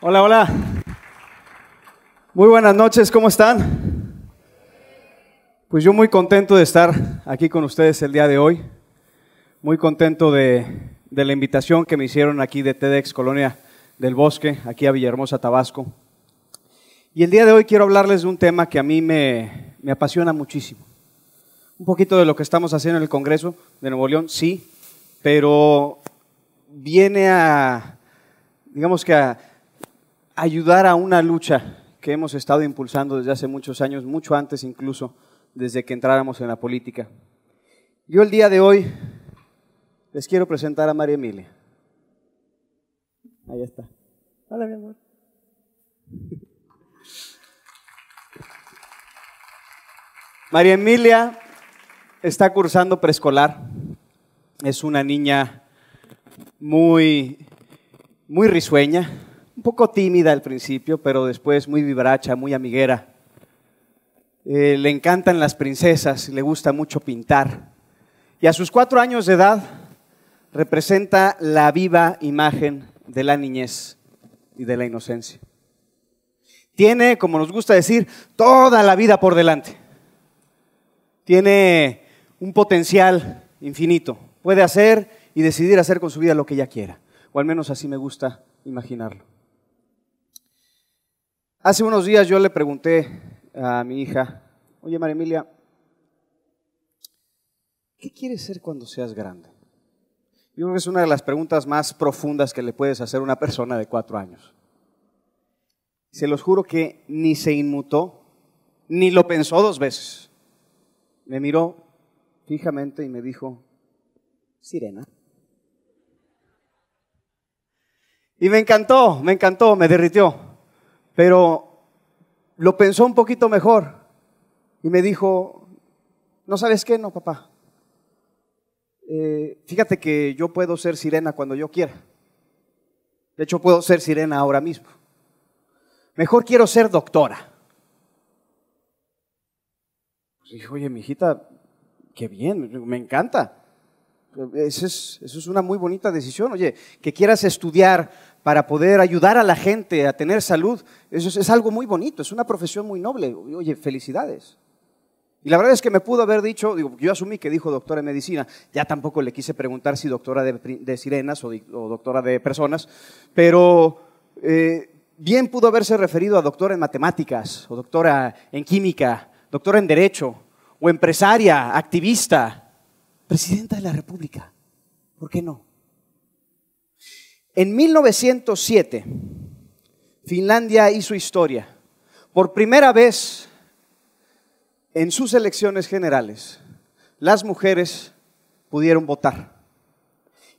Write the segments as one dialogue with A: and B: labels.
A: Hola, hola. Muy buenas noches, ¿cómo están? Pues yo muy contento de estar aquí con ustedes el día de hoy, muy contento de, la invitación que me hicieron aquí de TEDx Colonia del Bosque, aquí a Villahermosa, Tabasco. Y el día de hoy quiero hablarles de un tema que a mí me, me apasiona muchísimo. Un poquito de lo que estamos haciendo en el Congreso de Nuevo León, sí, pero viene a, digamos que a ayudar a una lucha que hemos estado impulsando desde hace muchos años, mucho antes incluso, desde que entráramos en la política. Yo el día de hoy les quiero presentar a María Emilia. Ahí está. Hola, mi amor. María Emilia está cursando preescolar. Es una niña muy, muy risueña, un poco tímida al principio, pero después muy vibracha, muy amiguera. Eh, le encantan las princesas, le gusta mucho pintar. Y a sus cuatro años de edad representa la viva imagen de la niñez y de la inocencia. Tiene, como nos gusta decir, toda la vida por delante. Tiene un potencial infinito. Puede hacer y decidir hacer con su vida lo que ella quiera. O al menos así me gusta imaginarlo. Hace unos días yo le pregunté a mi hija, oye María Emilia, ¿qué quieres ser cuando seas grande? Yo creo que es una de las preguntas más profundas que le puedes hacer a una persona de cuatro años. Se los juro que ni se inmutó, ni lo pensó dos veces. Me miró fijamente y me dijo, sirena. Y me encantó, me encantó, me derritió. Pero lo pensó un poquito mejor y me dijo, ¿no sabes qué? No, papá. Eh, fíjate que yo puedo ser sirena cuando yo quiera. De hecho, puedo ser sirena ahora mismo. Mejor quiero ser doctora. Pues dijo, oye, mi hijita, qué bien, me encanta. Esa pues, es, eso es una muy bonita decisión. Oye, que quieras estudiar para poder ayudar a la gente a tener salud, eso es, algo muy bonito, es una profesión muy noble. Oye, felicidades. Y la verdad es que me pudo haber dicho, digo, yo asumí que dijo doctora en medicina, ya tampoco le quise preguntar si doctora de, sirenas o, doctora de personas, pero eh, bien pudo haberse referido a doctora en matemáticas, o doctora en química, doctora en derecho, o empresaria, activista, presidenta de la República. ¿Por qué no? En 1907, Finlandia hizo historia. Por primera vez en sus elecciones generales, las mujeres pudieron votar.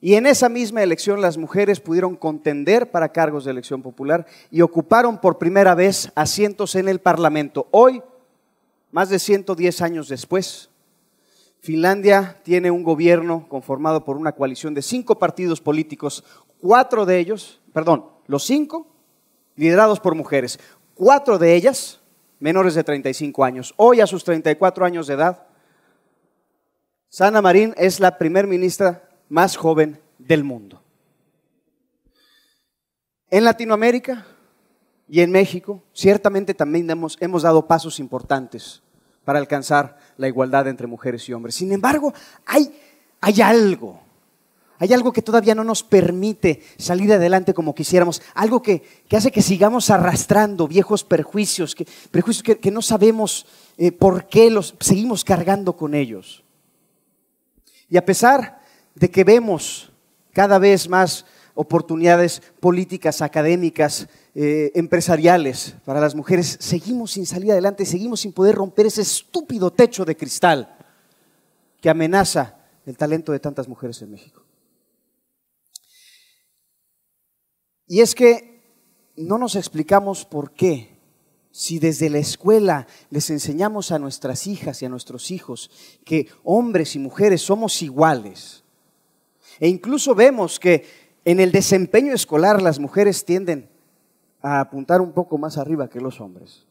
A: Y en esa misma elección las mujeres pudieron contender para cargos de elección popular y ocuparon por primera vez asientos en el Parlamento. Hoy, más de 110 años después, Finlandia tiene un gobierno conformado por una coalición de cinco partidos políticos, cuatro de ellos, perdón, los cinco liderados por mujeres, cuatro de ellas menores de 35 años. Hoy a sus 34 años de edad, Sana Marín es la primer ministra más joven del mundo. En Latinoamérica y en México, ciertamente también hemos, hemos dado pasos importantes para alcanzar la igualdad entre mujeres y hombres. Sin embargo, hay, hay algo hay algo que todavía no nos permite salir adelante como quisiéramos, algo que, hace que sigamos arrastrando viejos perjuicios, que, perjuicios que, no sabemos eh, por qué los seguimos cargando con ellos. Y a pesar de que vemos cada vez más oportunidades políticas, académicas, eh, empresariales para las mujeres, seguimos sin salir adelante, seguimos sin poder romper ese estúpido techo de cristal que amenaza el talento de tantas mujeres en México. Y es que no nos explicamos por qué, si desde la escuela les enseñamos a nuestras hijas y a nuestros hijos que hombres y mujeres somos iguales, e incluso vemos que en el desempeño escolar las mujeres tienden a apuntar un poco más arriba que los hombres.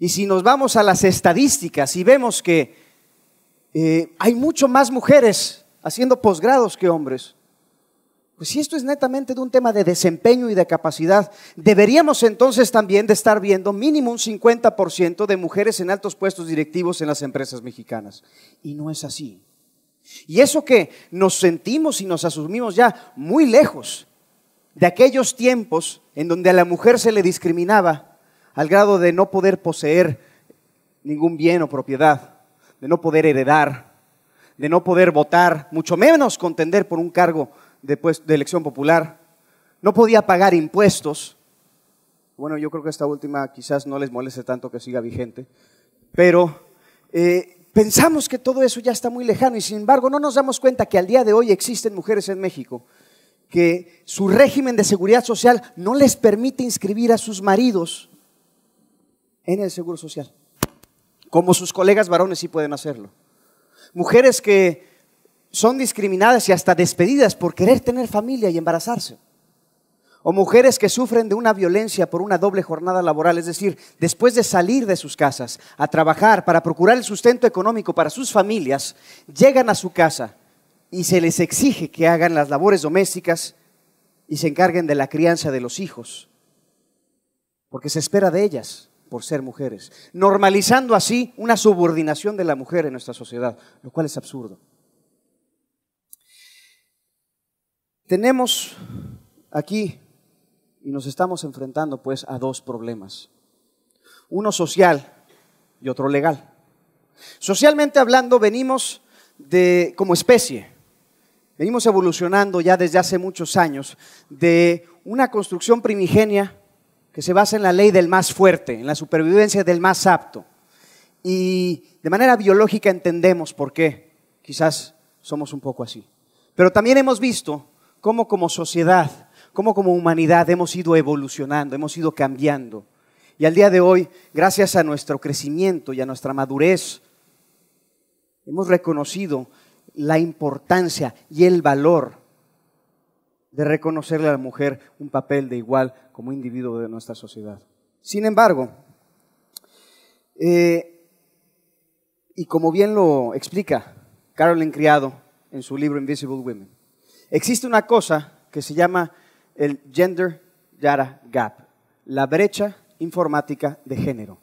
A: Y si nos vamos a las estadísticas y vemos que eh, hay mucho más mujeres haciendo posgrados que hombres, pues si esto es netamente de un tema de desempeño y de capacidad, deberíamos entonces también de estar viendo mínimo un 50% de mujeres en altos puestos directivos en las empresas mexicanas. Y no es así. Y eso que nos sentimos y nos asumimos ya muy lejos de aquellos tiempos en donde a la mujer se le discriminaba al grado de no poder poseer ningún bien o propiedad, de no poder heredar, de no poder votar, mucho menos contender por un cargo de, pues, de elección popular, no podía pagar impuestos. Bueno, yo creo que esta última quizás no les moleste tanto que siga vigente, pero eh, pensamos que todo eso ya está muy lejano y sin embargo no nos damos cuenta que al día de hoy existen mujeres en México que su régimen de seguridad social no les permite inscribir a sus maridos en el Seguro Social, como sus colegas varones sí pueden hacerlo. Mujeres que son discriminadas y hasta despedidas por querer tener familia y embarazarse. O mujeres que sufren de una violencia por una doble jornada laboral, es decir, después de salir de sus casas a trabajar para procurar el sustento económico para sus familias, llegan a su casa y se les exige que hagan las labores domésticas y se encarguen de la crianza de los hijos, porque se espera de ellas por ser mujeres, normalizando así una subordinación de la mujer en nuestra sociedad, lo cual es absurdo. Tenemos aquí y nos estamos enfrentando pues a dos problemas. Uno social y otro legal. Socialmente hablando, venimos de como especie, venimos evolucionando ya desde hace muchos años de una construcción primigenia que se basa en la ley del más fuerte, en la supervivencia del más apto. Y de manera biológica entendemos por qué quizás somos un poco así. Pero también hemos visto cómo como sociedad, cómo como humanidad hemos ido evolucionando, hemos ido cambiando. Y al día de hoy, gracias a nuestro crecimiento y a nuestra madurez, hemos reconocido la importancia y el valor de reconocerle a la mujer un papel de igual como individuo de nuestra sociedad. Sin embargo, eh, y como bien lo explica Carolyn Criado en su libro Invisible Women, Existe una cosa que se llama el Gender Data Gap, la brecha informática de género.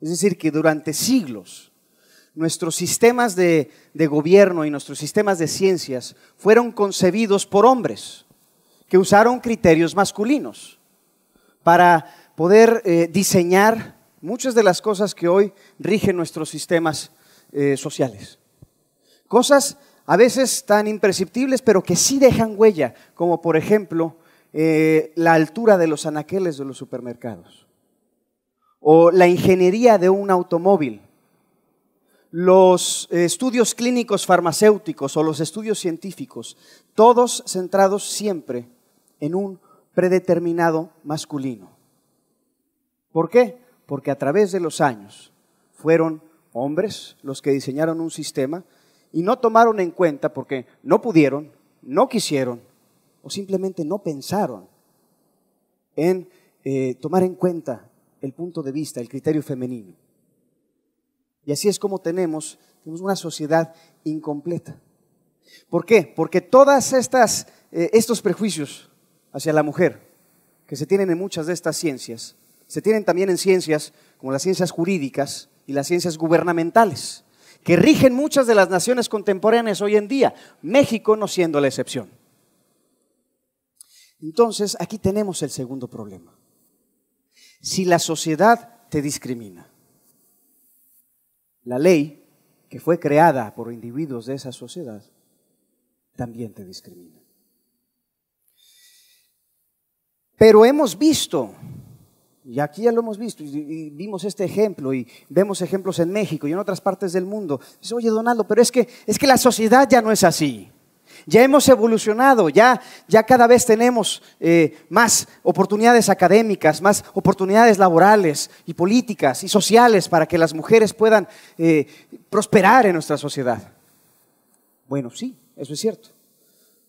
A: Es decir, que durante siglos nuestros sistemas de, gobierno y nuestros sistemas de ciencias fueron concebidos por hombres que usaron criterios masculinos para poder eh, diseñar muchas de las cosas que hoy rigen nuestros sistemas eh, sociales. Cosas a veces tan imperceptibles, pero que sí dejan huella, como por ejemplo eh, la altura de los anaqueles de los supermercados, o la ingeniería de un automóvil, los estudios clínicos farmacéuticos o los estudios científicos, todos centrados siempre en un predeterminado masculino. ¿Por qué? Porque a través de los años fueron hombres los que diseñaron un sistema y no tomaron en cuenta porque no pudieron, no quisieron o simplemente no pensaron en eh, tomar en cuenta el punto de vista, el criterio femenino. Y así es como tenemos, tenemos una sociedad incompleta. ¿Por qué? Porque todas estas, eh, estos prejuicios hacia la mujer que se tienen en muchas de estas ciencias, se tienen también en ciencias como las ciencias jurídicas y las ciencias gubernamentales que rigen muchas de las naciones contemporáneas hoy en día, México no siendo la excepción. Entonces, aquí tenemos el segundo problema. Si la sociedad te discrimina, la ley que fue creada por individuos de esa sociedad también te discrimina. Pero hemos visto y aquí ya lo hemos visto y, vimos este ejemplo y vemos ejemplos en México y en otras partes del mundo. Dice, oye, Donaldo, pero es que, es que la sociedad ya no es así. Ya hemos evolucionado, ya, ya cada vez tenemos eh, más oportunidades académicas, más oportunidades laborales y políticas y sociales para que las mujeres puedan eh, prosperar en nuestra sociedad. Bueno, sí, eso es cierto.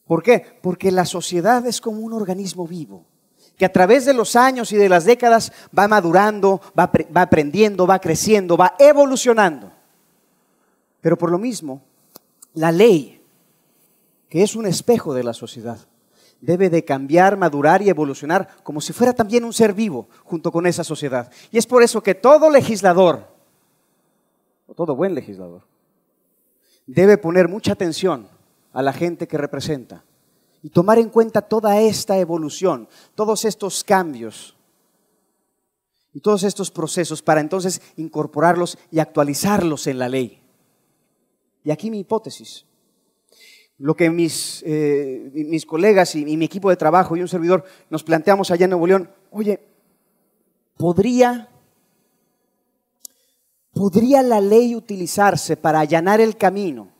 A: ¿Por qué? Porque la sociedad es como un organismo vivo que a través de los años y de las décadas va madurando, va, aprendiendo, va creciendo, va evolucionando. Pero por lo mismo, la ley, que es un espejo de la sociedad, debe de cambiar, madurar y evolucionar como si fuera también un ser vivo junto con esa sociedad. Y es por eso que todo legislador, o todo buen legislador, debe poner mucha atención a la gente que representa y tomar en cuenta toda esta evolución, todos estos cambios y todos estos procesos para entonces incorporarlos y actualizarlos en la ley. Y aquí mi hipótesis. Lo que mis, eh, mis colegas y, mi equipo de trabajo y un servidor nos planteamos allá en Nuevo León, oye, ¿podría ¿podría la ley utilizarse para allanar el camino?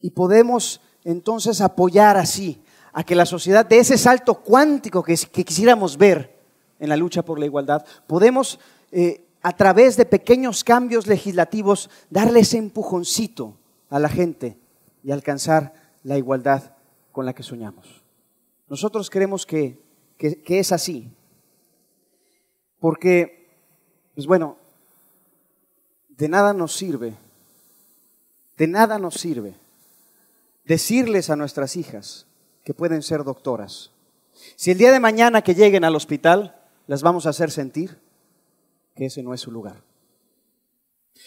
A: Y podemos entonces apoyar así a que la sociedad de ese salto cuántico que, quisiéramos ver en la lucha por la igualdad, podemos eh, a través de pequeños cambios legislativos darle ese empujoncito a la gente y alcanzar la igualdad con la que soñamos. Nosotros creemos que es así, porque, pues bueno, de nada nos sirve, de nada nos sirve decirles a nuestras hijas que pueden ser doctoras. Si el día de mañana que lleguen al hospital, las vamos a hacer sentir que ese no es su lugar.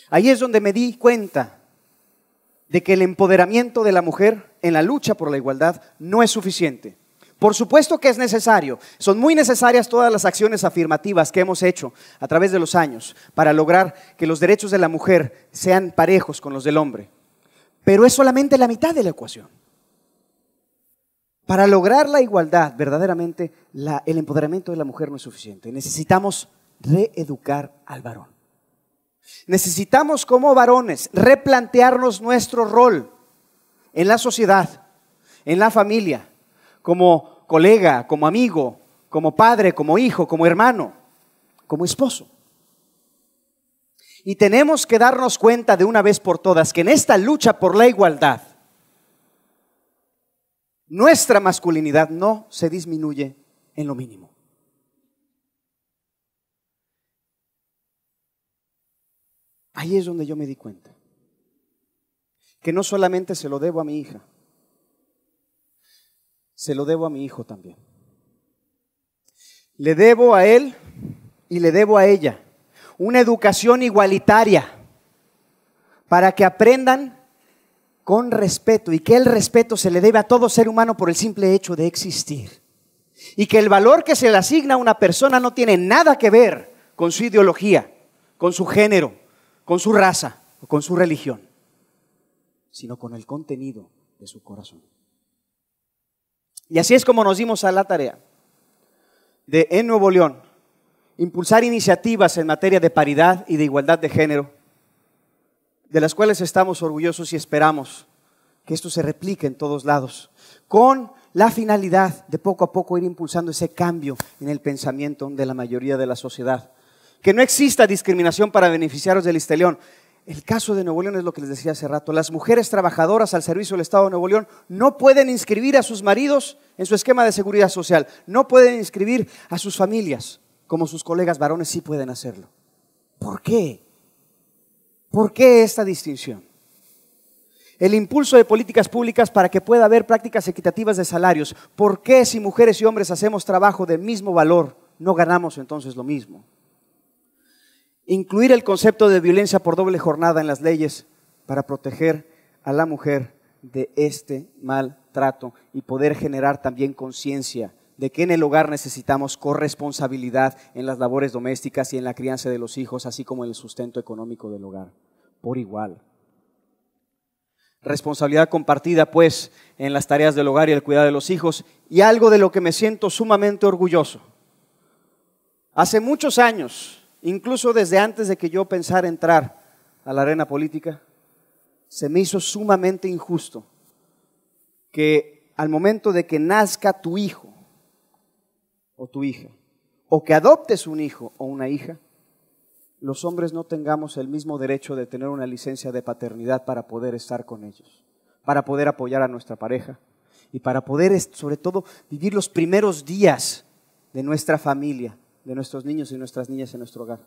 A: Ahí es donde me di cuenta de que el empoderamiento de la mujer en la lucha por la igualdad no es suficiente. Por supuesto que es necesario, son muy necesarias todas las acciones afirmativas que hemos hecho a través de los años para lograr que los derechos de la mujer sean parejos con los del hombre. Pero es solamente la mitad de la ecuación. Para lograr la igualdad, verdaderamente, el empoderamiento de la mujer no es suficiente. Necesitamos reeducar al varón. Necesitamos como varones replantearnos nuestro rol en la sociedad, en la familia, como colega, como amigo, como padre, como hijo, como hermano, como esposo. Y tenemos que darnos cuenta de una vez por todas que en esta lucha por la igualdad, nuestra masculinidad no se disminuye en lo mínimo. Ahí es donde yo me di cuenta que no solamente se lo debo a mi hija, se lo debo a mi hijo también. Le debo a él y le debo a ella una educación igualitaria para que aprendan con respeto y que el respeto se le debe a todo ser humano por el simple hecho de existir. Y que el valor que se le asigna a una persona no tiene nada que ver con su ideología, con su género, con su raza o con su religión, sino con el contenido de su corazón. Y así es como nos dimos a la tarea de en Nuevo León impulsar iniciativas en materia de paridad y de igualdad de género, de las cuales estamos orgullosos y esperamos que esto se replique en todos lados, con la finalidad de poco a poco ir impulsando ese cambio en el pensamiento de la mayoría de la sociedad. Que no exista discriminación para beneficiaros del Isteleón. El caso de Nuevo León es lo que les decía hace rato. Las mujeres trabajadoras al servicio del Estado de Nuevo León no pueden inscribir a sus maridos en su esquema de seguridad social, no pueden inscribir a sus familias como sus colegas varones sí pueden hacerlo. ¿Por qué? ¿Por qué esta distinción? El impulso de políticas públicas para que pueda haber prácticas equitativas de salarios. ¿Por qué si mujeres y hombres hacemos trabajo de mismo valor, no ganamos entonces lo mismo? Incluir el concepto de violencia por doble jornada en las leyes para proteger a la mujer de este maltrato y poder generar también conciencia de que en el hogar necesitamos corresponsabilidad en las labores domésticas y en la crianza de los hijos, así como en el sustento económico del hogar, por igual. Responsabilidad compartida, pues, en las tareas del hogar y el cuidado de los hijos, y algo de lo que me siento sumamente orgulloso. Hace muchos años, incluso desde antes de que yo pensara entrar a la arena política, se me hizo sumamente injusto que al momento de que nazca tu hijo, o tu hija, o que adoptes un hijo o una hija, los hombres no tengamos el mismo derecho de tener una licencia de paternidad para poder estar con ellos, para poder apoyar a nuestra pareja y para poder, sobre todo, vivir los primeros días de nuestra familia, de nuestros niños y nuestras niñas en nuestro hogar.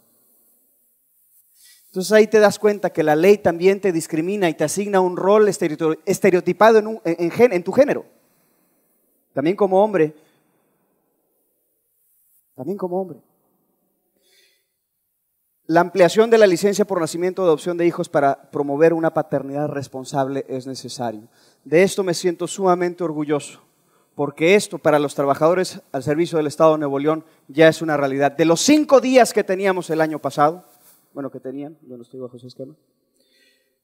A: Entonces ahí te das cuenta que la ley también te discrimina y te asigna un rol estereotipado en, en tu género. También como hombre, también como hombre. La ampliación de la licencia por nacimiento de adopción de hijos para promover una paternidad responsable es necesario. De esto me siento sumamente orgulloso, porque esto para los trabajadores al servicio del Estado de Nuevo León ya es una realidad. De los cinco días que teníamos el año pasado, bueno, que tenían, yo no estoy bajo ese esquema,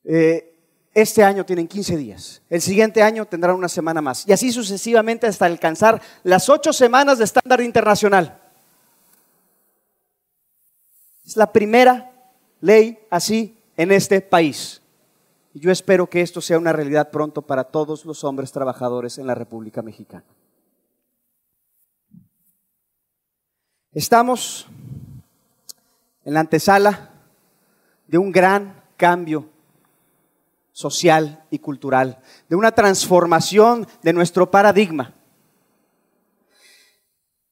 A: eh, este año tienen 15 días, el siguiente año tendrán una semana más, y así sucesivamente hasta alcanzar las ocho semanas de estándar internacional. Es la primera ley así en este país. Y yo espero que esto sea una realidad pronto para todos los hombres trabajadores en la República Mexicana. Estamos en la antesala de un gran cambio social y cultural, de una transformación de nuestro paradigma,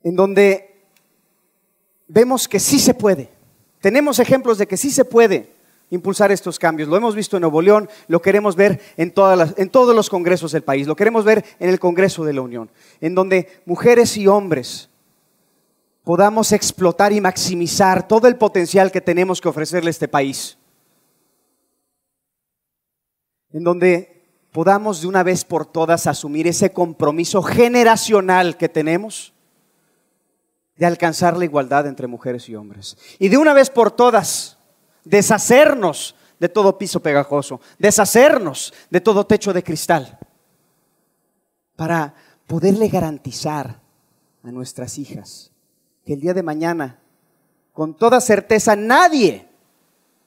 A: en donde vemos que sí se puede, tenemos ejemplos de que sí se puede impulsar estos cambios. Lo hemos visto en Nuevo León, lo queremos ver en, todos los congresos del país, lo queremos ver en el Congreso de la Unión, en donde mujeres y hombres podamos explotar y maximizar todo el potencial que tenemos que ofrecerle a este país. En donde podamos de una vez por todas asumir ese compromiso generacional que tenemos de alcanzar la igualdad entre mujeres y hombres. Y de una vez por todas, deshacernos de todo piso pegajoso, deshacernos de todo techo de cristal, para poderle garantizar a nuestras hijas que el día de mañana, con toda certeza, nadie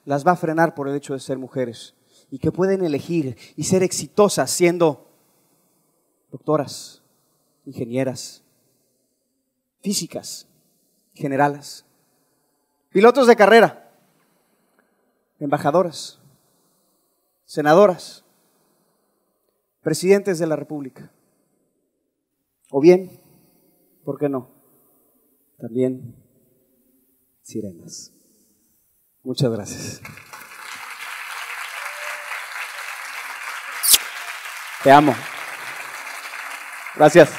A: las va a frenar por el hecho de ser mujeres y que pueden elegir y ser exitosas siendo doctoras, ingenieras, físicas generales. Pilotos de carrera, embajadoras, senadoras, presidentes de la República. O bien, ¿por qué no? También sirenas. Muchas gracias. Te amo. Gracias.